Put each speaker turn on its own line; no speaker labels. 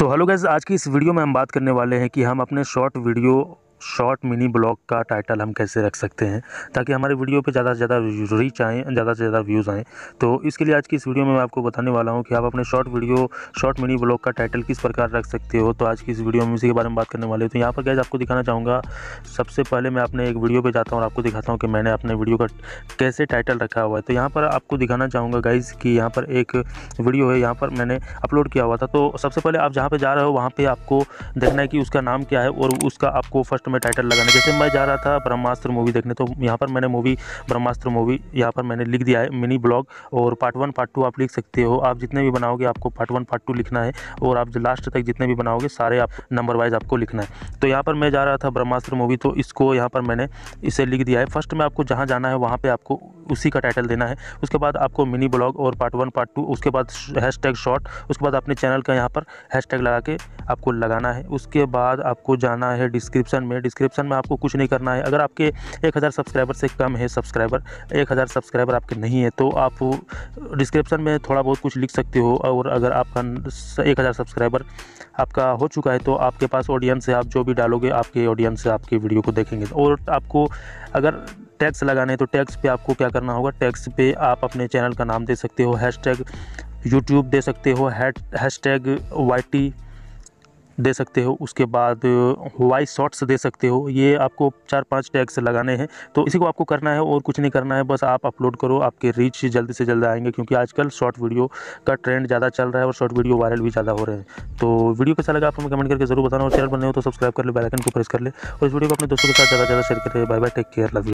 so hello guys आज की इस वीडियो में हम बात करने वाले हैं कि हम अपने short video short mini blog का टाइटल हम कैसे रख सकते हैं ताकि हमारे वीडियो पे ज़्यादा से ज़्यादा रीच आएँ ज़्यादा से ज़्यादा व्यूज़ आएँ तो इसके लिए आज की इस वीडियो में मैं आपको बताने वाला हूँ कि आप अपने short video short mini blog का टाइटल किस प्रकार रख सकते हो तो आज की इस वीडियो में इसी के बारे में बात करने वाले तो यहाँ पर गैस आपको दिखाना चाहूँगा सबसे पहले मैं अपने एक वीडियो पर जाता हूँ और आपको दिखाता हूँ कि मैंने अपने वीडियो का कैसे टाइटल रखा हुआ है तो यहाँ पर आपको दिखाना चाहूँगा गाइज़ कि यहाँ पर एक वीडियो है यहाँ पर मैंने अपलोड किया हुआ था तो सबसे पहले आप जहाँ पर जा रहे हो वहाँ पर आपको देखना है कि उसका नाम क्या है और उसका आपको फर्स्ट में टाइटल लगाना जैसे मैं जा रहा था ब्रह्मास्त्र मूवी देखने तो यहाँ पर मैंने मूवी ब्रह्मास्त्र मूवी यहाँ पर मैंने लिख दिया है मिनी ब्लॉग और पार्ट वन पार्ट टू आप लिख सकते हो आप जितने भी बनाओगे आपको पार्ट वन पार्ट टू लिखना है और आप लास्ट तक जितने भी बनाओगे सारे आप नंबर वाइज आपको लिखना है तो यहाँ पर मैं जा रहा था ब्रह्मास्त्र मूवी तो इसको यहाँ पर मैंने इसे लिख दिया है फर्स्ट में आपको जहाँ जाना है वहाँ पर आपको उसी का टाइटल देना है उसके बाद आपको मिनी ब्लॉग और पार्ट वन पार्ट टू उसके बाद हैश टैग शॉर्ट उसके बाद अपने चैनल का यहाँ पर हैश टैग लगा के आपको लगाना है उसके बाद आपको जाना है डिस्क्रिप्शन में डिस्क्रिप्शन में आपको कुछ नहीं करना है अगर आपके एक हज़ार सब्सक्राइबर से कम है सब्सक्राइबर एक हज़ार सब्सक्राइबर आपके नहीं है तो आप डिस्क्रिप्शन में थोड़ा बहुत कुछ लिख सकते हो और अगर आपका एक हज़ार सब्सक्राइबर आपका हो चुका है तो आपके पास ऑडियंस है आप जो भी डालोगे आपके ऑडियंस से आपकी वीडियो को देखेंगे और आपको अगर टैक्स लगाने तो टैक्स पे आपको क्या करना होगा टैक्स पे आप अपने चैनल का नाम दे सकते हो हैश टैग यूट्यूब दे सकते हो हैश टैग वाई टी दे सकते हो उसके बाद वाई शॉर्ट्स दे सकते हो ये आपको चार पांच टैग्स लगाने हैं तो इसी को आपको करना है और कुछ नहीं करना है बस आप अपलोड करो आपके रीच जल्दी से जल्द आएंगे क्योंकि आजकल शॉर्ट वीडियो का ट्रेंड ज़्यादा चल रहा है और शॉर्ट वीडियो वायरल भी ज़्यादा हो रहे हैं तो वीडियो कैसा लगा आप हमें कमेंट करके जरूर बताना और चैनल बने हो तो सब्सक्राइब कर ले बैलकन को प्रेस कर ले और इस वीडियो को अपने दोस्तों के साथ ज़्यादा ज़्यादा शेयर करें bye bye take care love